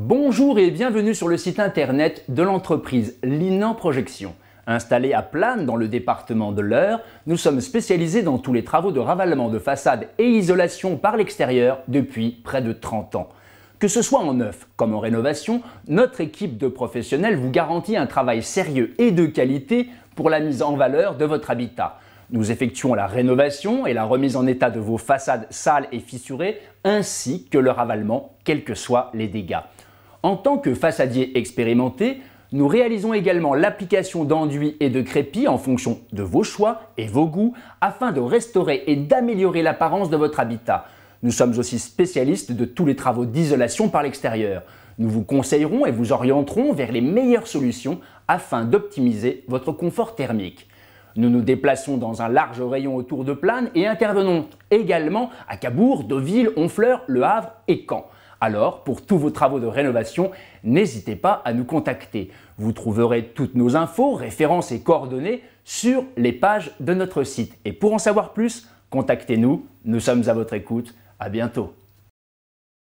Bonjour et bienvenue sur le site internet de l'entreprise Linan Projection. Installée à Plane dans le département de l'Eure, nous sommes spécialisés dans tous les travaux de ravalement de façade et isolation par l'extérieur depuis près de 30 ans. Que ce soit en neuf comme en rénovation, notre équipe de professionnels vous garantit un travail sérieux et de qualité pour la mise en valeur de votre habitat. Nous effectuons la rénovation et la remise en état de vos façades sales et fissurées, ainsi que le ravalement, quels que soient les dégâts. En tant que façadier expérimenté, nous réalisons également l'application d'enduits et de crépis en fonction de vos choix et vos goûts afin de restaurer et d'améliorer l'apparence de votre habitat. Nous sommes aussi spécialistes de tous les travaux d'isolation par l'extérieur. Nous vous conseillerons et vous orienterons vers les meilleures solutions afin d'optimiser votre confort thermique. Nous nous déplaçons dans un large rayon autour de Plane et intervenons également à Cabourg, Deauville, Honfleur, Le Havre et Caen. Alors, pour tous vos travaux de rénovation, n'hésitez pas à nous contacter. Vous trouverez toutes nos infos, références et coordonnées sur les pages de notre site. Et pour en savoir plus, contactez-nous, nous sommes à votre écoute. À bientôt.